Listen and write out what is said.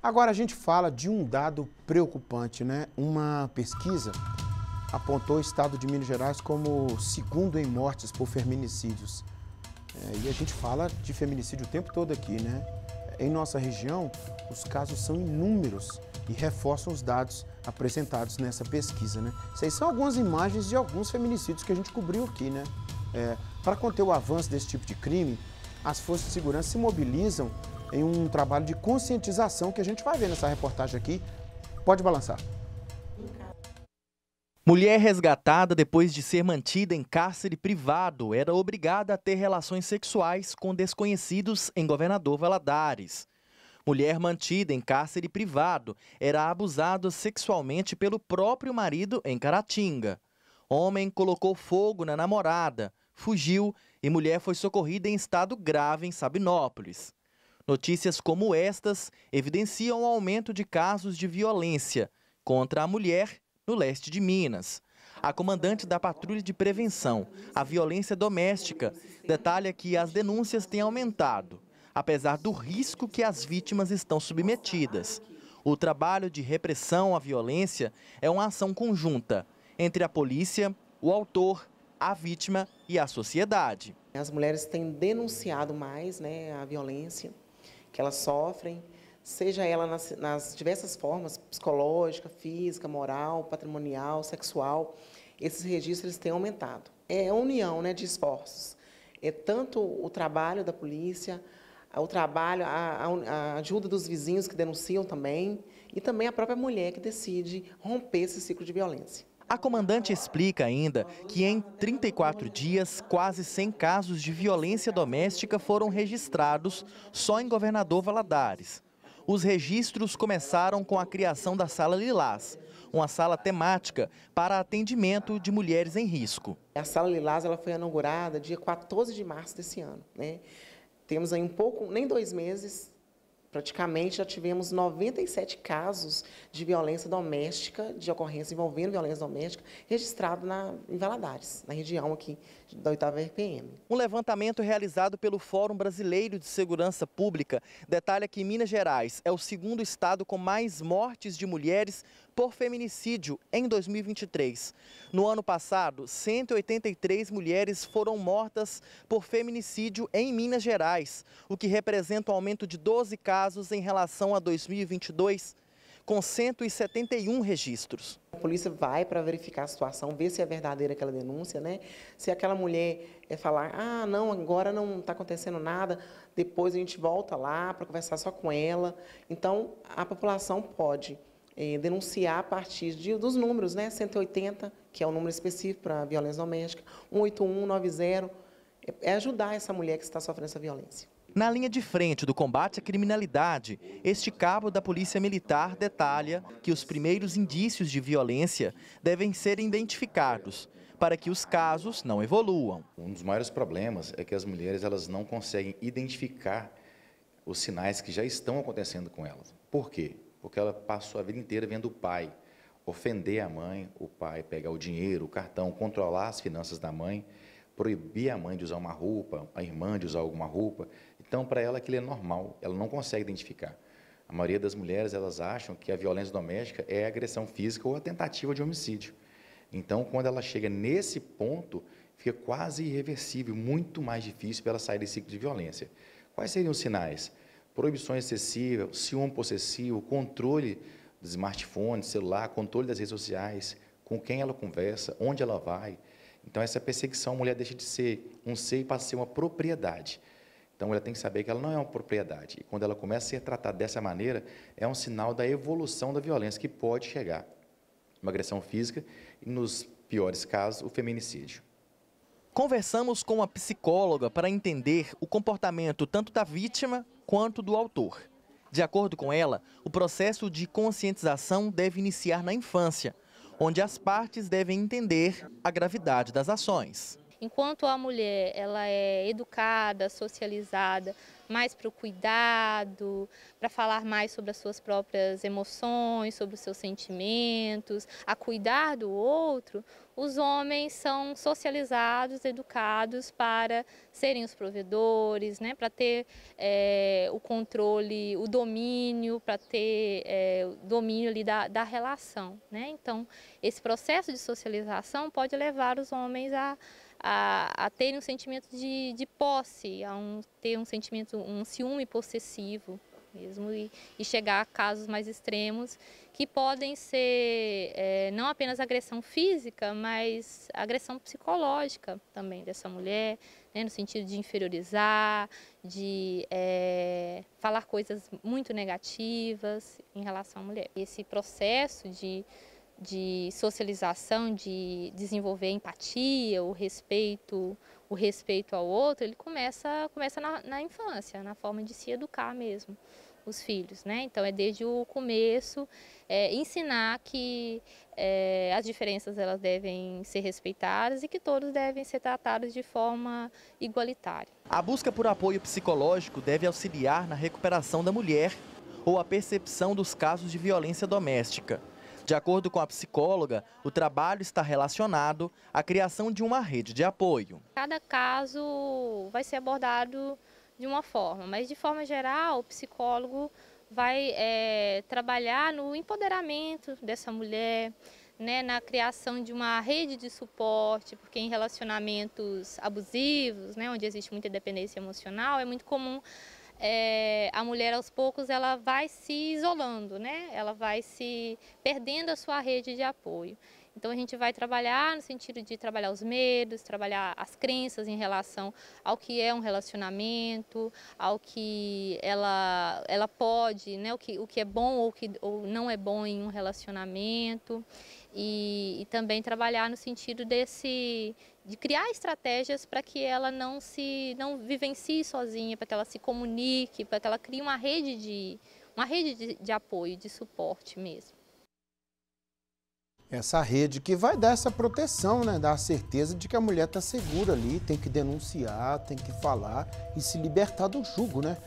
Agora a gente fala de um dado preocupante, né? Uma pesquisa apontou o estado de Minas Gerais como segundo em mortes por feminicídios. É, e a gente fala de feminicídio o tempo todo aqui, né? Em nossa região, os casos são inúmeros e reforçam os dados apresentados nessa pesquisa, né? Essas são algumas imagens de alguns feminicídios que a gente cobriu aqui, né? É, Para conter o avanço desse tipo de crime, as forças de segurança se mobilizam em um trabalho de conscientização que a gente vai ver nessa reportagem aqui. Pode balançar. Mulher resgatada depois de ser mantida em cárcere privado era obrigada a ter relações sexuais com desconhecidos em Governador Valadares. Mulher mantida em cárcere privado era abusada sexualmente pelo próprio marido em Caratinga. Homem colocou fogo na namorada, fugiu e mulher foi socorrida em estado grave em Sabinópolis. Notícias como estas evidenciam o aumento de casos de violência contra a mulher no leste de Minas. A comandante da Patrulha de Prevenção à Violência Doméstica detalha que as denúncias têm aumentado, apesar do risco que as vítimas estão submetidas. O trabalho de repressão à violência é uma ação conjunta entre a polícia, o autor, a vítima e a sociedade. As mulheres têm denunciado mais né, a violência que elas sofrem, seja ela nas, nas diversas formas, psicológica, física, moral, patrimonial, sexual, esses registros eles têm aumentado. É a união né, de esforços. É tanto o trabalho da polícia, o trabalho, a, a, ajuda dos vizinhos que denunciam também, e também a própria mulher que decide romper esse ciclo de violência. A comandante explica ainda que em 34 dias, quase 100 casos de violência doméstica foram registrados só em Governador Valadares. Os registros começaram com a criação da Sala Lilás, uma sala temática para atendimento de mulheres em risco. A Sala Lilás ela foi inaugurada dia 14 de março desse ano. Né? Temos aí um pouco, nem dois meses, Praticamente já tivemos 97 casos de violência doméstica, de ocorrência envolvendo violência doméstica, registrado na, em Valadares, na região aqui da 8 RPM. Um levantamento realizado pelo Fórum Brasileiro de Segurança Pública detalha que Minas Gerais é o segundo estado com mais mortes de mulheres por feminicídio em 2023. No ano passado, 183 mulheres foram mortas por feminicídio em Minas Gerais, o que representa um aumento de 12 casos em relação a 2022 com 171 registros. A polícia vai para verificar a situação, ver se é verdadeira aquela denúncia, né? Se aquela mulher é falar, ah, não, agora não está acontecendo nada, depois a gente volta lá para conversar só com ela. Então, a população pode é, denunciar a partir de, dos números, né? 180, que é o número específico para violência doméstica, 18190, é, é ajudar essa mulher que está sofrendo essa violência. Na linha de frente do combate à criminalidade, este cabo da Polícia Militar detalha que os primeiros indícios de violência devem ser identificados para que os casos não evoluam. Um dos maiores problemas é que as mulheres elas não conseguem identificar os sinais que já estão acontecendo com elas. Por quê? porque ela passou a vida inteira vendo o pai ofender a mãe, o pai pegar o dinheiro, o cartão, controlar as finanças da mãe, proibir a mãe de usar uma roupa, a irmã de usar alguma roupa. Então, para ela, aquilo é normal, ela não consegue identificar. A maioria das mulheres, elas acham que a violência doméstica é agressão física ou a tentativa de homicídio. Então, quando ela chega nesse ponto, fica quase irreversível, muito mais difícil para ela sair desse ciclo de violência. Quais seriam os sinais? proibição excessiva, ciúme possessivo, controle do smartphone, celular, controle das redes sociais, com quem ela conversa, onde ela vai. Então, essa perseguição, a mulher deixa de ser um ser e passa a ser uma propriedade. Então, ela tem que saber que ela não é uma propriedade. E quando ela começa a ser tratada dessa maneira, é um sinal da evolução da violência que pode chegar. Uma agressão física e, nos piores casos, o feminicídio. Conversamos com a psicóloga para entender o comportamento tanto da vítima quanto do autor. De acordo com ela, o processo de conscientização deve iniciar na infância, onde as partes devem entender a gravidade das ações. Enquanto a mulher ela é educada, socializada, mais para o cuidado, para falar mais sobre as suas próprias emoções, sobre os seus sentimentos, a cuidar do outro, os homens são socializados, educados para serem os provedores, né, para ter é, o controle, o domínio, para ter é, o domínio ali da, da relação. Né? Então, esse processo de socialização pode levar os homens a a, a terem um sentimento de, de posse, a um, ter um sentimento, um ciúme possessivo mesmo e, e chegar a casos mais extremos que podem ser é, não apenas agressão física, mas agressão psicológica também dessa mulher, né, no sentido de inferiorizar, de é, falar coisas muito negativas em relação à mulher. Esse processo de de socialização, de desenvolver empatia, o respeito, o respeito ao outro, ele começa, começa na, na, infância, na forma de se educar mesmo os filhos, né? Então é desde o começo é, ensinar que é, as diferenças elas devem ser respeitadas e que todos devem ser tratados de forma igualitária. A busca por apoio psicológico deve auxiliar na recuperação da mulher ou a percepção dos casos de violência doméstica. De acordo com a psicóloga, o trabalho está relacionado à criação de uma rede de apoio. Cada caso vai ser abordado de uma forma, mas de forma geral, o psicólogo vai é, trabalhar no empoderamento dessa mulher, né, na criação de uma rede de suporte, porque em relacionamentos abusivos, né, onde existe muita dependência emocional, é muito comum é, a mulher aos poucos ela vai se isolando, né? ela vai se perdendo a sua rede de apoio. Então a gente vai trabalhar no sentido de trabalhar os medos, trabalhar as crenças em relação ao que é um relacionamento, ao que ela, ela pode, né, o, que, o que é bom ou, que, ou não é bom em um relacionamento. E, e também trabalhar no sentido desse, de criar estratégias para que ela não se não vivencie sozinha, para que ela se comunique, para que ela crie uma rede de uma rede de, de apoio, de suporte mesmo. Essa rede que vai dar essa proteção, né? Dar a certeza de que a mulher está segura ali, tem que denunciar, tem que falar e se libertar do jugo, né?